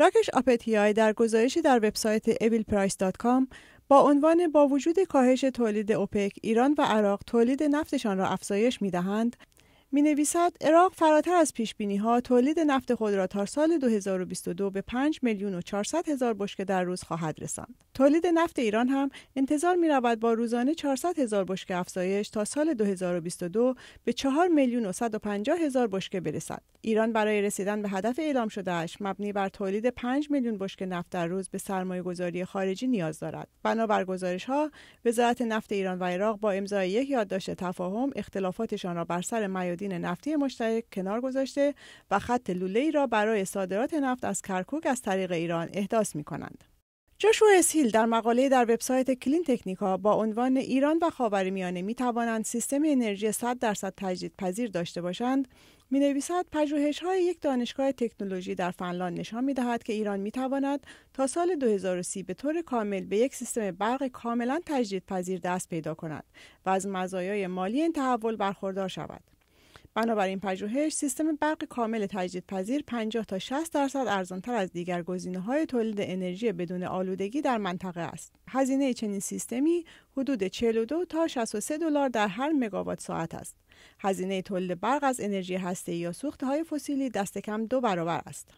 راکش آپتیای در گزارشی در وبسایت evilprice.com با عنوان با وجود کاهش تولید اوپک ایران و عراق تولید نفتشان را افزایش می دهند می نویسد عراق فراتر از پیش بینی ها تولید نفت خود را تا سال 2022 به 5 میلیون و 400 هزار بشکه در روز خواهد رساند. تولید نفت ایران هم انتظار می رود با روزانه 400 هزار بشکه افزایش تا سال 2022 به 4 میلیون و 150 هزار بشکه برسد. ایران برای رسیدن به هدف اعلام شدهاش مبنی بر تولید 5 میلیون بشکه نفت در روز به سرمایه گذاری خارجی نیاز دارد. بنابر گزارش ها وزارت نفت ایران و عراق با امضای یک یادداشت تفاهم اختلافاتشان را بر سر معادین نفتی مشترک کنار گذاشته و خط لوله‌ای را برای صادرات نفت از کرکوک از طریق ایران احداث می کنند. جوشو اسهیل در مقاله در وبسایت کلین تکنیکا با عنوان ایران و خاورمیانه می توانند سیستم انرژی 100 درصد تجدید پذیر داشته باشند می نویسد پژوهش های یک دانشگاه تکنولوژی در فنلاند نشان می دهد که ایران می تواند تا سال 2030 به طور کامل به یک سیستم برق کاملا تجدید پذیر دست پیدا کند و از مزایای مالی این تحول برخوردار شود. بنابراین پژوهش سیستم برق کامل تجدیدپذیر 50 تا 60 درصد ارزانتر از دیگر گزینه های تولید انرژی بدون آلودگی در منطقه است. هزینه چنین سیستمی حدود 42 تا 63 دلار در هر مگاوات ساعت است. هزینه تولید برق از انرژی هسته‌ای یا های فسیلی دست کم دو برابر است.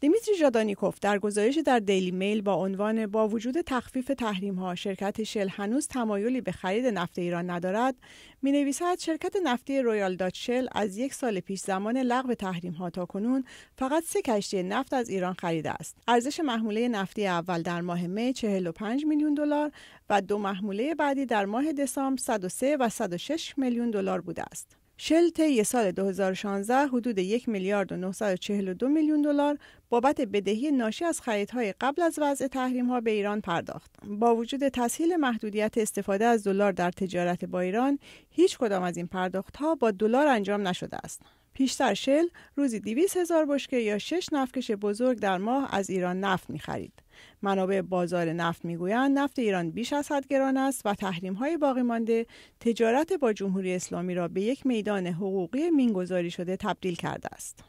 دیمیتری جادانیکوف در گزارش در دیلی میل با عنوان با وجود تخفیف تحریم ها شرکت شل هنوز تمایلی به خرید نفت ایران ندارد می نویسد شرکت نفتی رویال دات شل از یک سال پیش زمان لغو تحریم ها تا کنون فقط سه کشتی نفت از ایران خریده است ارزش محموله نفتی اول در ماه می 45 میلیون دلار و دو محموله بعدی در ماه دسامبر 103 و 106 میلیون دلار بوده است شل طی سال 2016 حدود یک میلیارد و 942 میلیون دلار بابت بدهی ناشی از خریدهای قبل از وضع تحریم ها به ایران پرداخت. با وجود تسهیل محدودیت استفاده از دلار در تجارت با ایران، هیچ کدام از این پرداخت ها با دلار انجام نشده است. پیشتر شل روزی 200 هزار بشکه یا شش نفکش بزرگ در ماه از ایران نفت می خرید. منابع بازار نفت میگویند نفت ایران بیش از حد گران است و تحریم های باقی مانده تجارت با جمهوری اسلامی را به یک میدان حقوقی مینگذاری شده تبدیل کرده است.